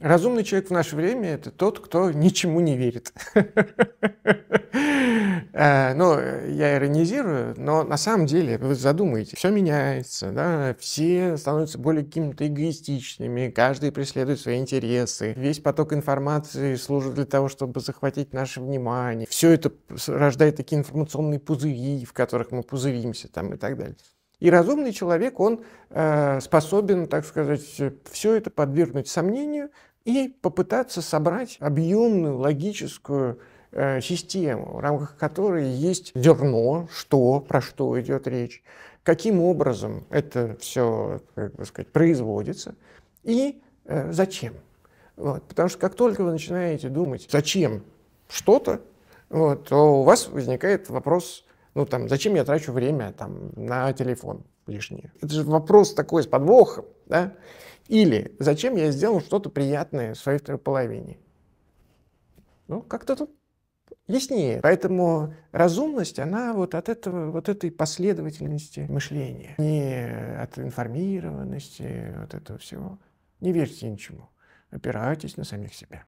Разумный человек в наше время – это тот, кто ничему не верит. Э, ну, я иронизирую, но на самом деле, вы задумаете, все меняется, да, все становятся более какими-то эгоистичными, каждый преследует свои интересы, весь поток информации служит для того, чтобы захватить наше внимание. Все это рождает такие информационные пузыри, в которых мы пузыримся там и так далее. И разумный человек, он э, способен, так сказать, все это подвергнуть сомнению, и попытаться собрать объемную логическую э, систему, в рамках которой есть зерно, что, про что идет речь, каким образом это все, как бы сказать, производится и э, зачем. Вот. Потому что как только вы начинаете думать, зачем что-то, вот, то у вас возникает вопрос, ну там, зачем я трачу время там, на телефон лишнее. Это же вопрос такой с подвохом, да? Или зачем я сделал что-то приятное своей второй половине? Ну, как-то тут яснее. Поэтому разумность, она вот от этого, вот этой последовательности мышления, не от информированности, вот этого всего. Не верьте ничему. Опирайтесь на самих себя.